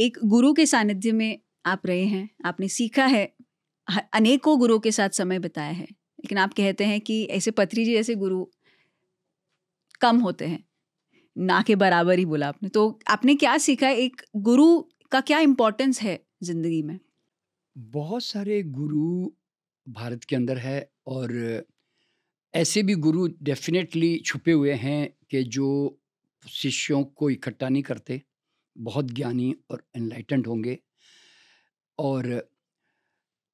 एक गुरु के सानिध्य में आप रहे हैं आपने सीखा है अनेकों गुरु के साथ समय बिताया है लेकिन आप कहते हैं कि ऐसे पथरी जी जैसे गुरु कम होते हैं ना के बराबर ही बोला आपने तो आपने क्या सीखा एक गुरु का क्या इम्पोर्टेंस है ज़िंदगी में बहुत सारे गुरु भारत के अंदर है और ऐसे भी गुरु डेफिनेटली छुपे हुए हैं कि जो शिष्यों को इकट्ठा नहीं करते बहुत ज्ञानी और एनलाइटेंड होंगे और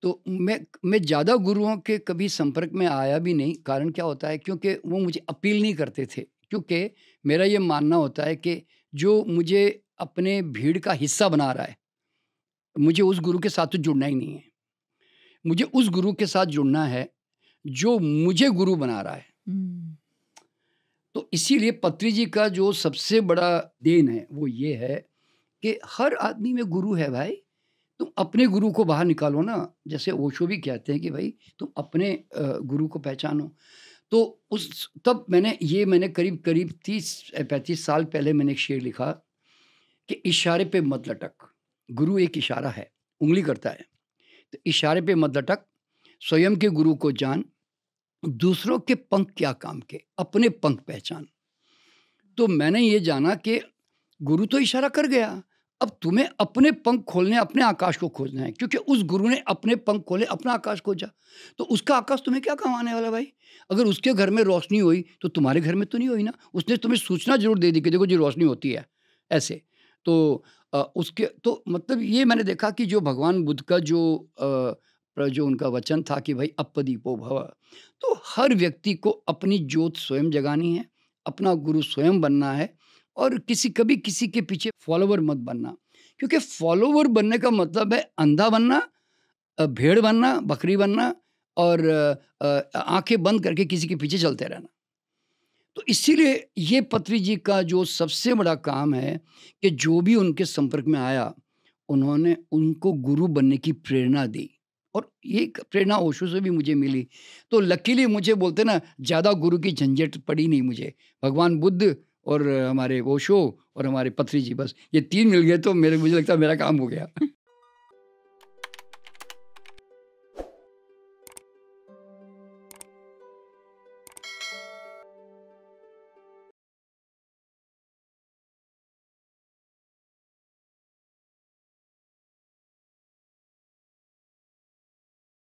तो मैं मैं ज़्यादा गुरुओं के कभी संपर्क में आया भी नहीं कारण क्या होता है क्योंकि वो मुझे अपील नहीं करते थे क्योंकि मेरा ये मानना होता है कि जो मुझे अपने भीड़ का हिस्सा बना रहा है मुझे उस गुरु के साथ तो जुड़ना ही नहीं है मुझे उस गुरु के साथ जुड़ना है जो मुझे गुरु बना रहा है इसीलिए पत्री जी का जो सबसे बड़ा देन है वो ये है कि हर आदमी में गुरु है भाई तुम अपने गुरु को बाहर निकालो ना जैसे ओशो भी कहते हैं कि भाई तुम अपने गुरु को पहचानो तो उस तब मैंने ये मैंने करीब करीब तीस पैंतीस साल पहले मैंने एक शेर लिखा कि इशारे पे मत लटक गुरु एक इशारा है उंगली करता है तो इशारे पे मत लटक स्वयं के गुरु को जान दूसरों के पंख क्या काम के अपने पंख पहचान तो मैंने ये जाना कि गुरु तो इशारा कर गया अब तुम्हें अपने पंख खोलने अपने आकाश को खोजना है क्योंकि उस गुरु ने अपने पंख खोले अपना आकाश खोजा तो उसका आकाश तुम्हें क्या काम आने वाला भाई अगर उसके घर में रोशनी हुई तो तुम्हारे घर में तो नहीं हुई ना उसने तुम्हें सूचना जरूर दे दी कि देखो जी रोशनी होती है ऐसे तो आ, उसके तो मतलब ये मैंने देखा कि जो भगवान बुद्ध का जो आ, जो उनका वचन था कि भाई अपदीपो भव तो हर व्यक्ति को अपनी जोत स्वयं जगानी है अपना गुरु स्वयं बनना है और किसी कभी किसी के पीछे फॉलोवर मत बनना क्योंकि फॉलोवर बनने का मतलब है अंधा बनना भेड़ बनना बकरी बनना और आंखें बंद करके किसी के पीछे चलते रहना तो इसीलिए ये पत्री जी का जो सबसे बड़ा काम है कि जो भी उनके संपर्क में आया उन्होंने उनको गुरु बनने की प्रेरणा दी और ये प्रेरणा ओशो से भी मुझे मिली तो लकीली मुझे बोलते ना ज़्यादा गुरु की झंझट पड़ी नहीं मुझे भगवान बुद्ध और हमारे ओशो और हमारे पथरी जी बस ये तीन मिल गए तो मेरे मुझे लगता है मेरा काम हो गया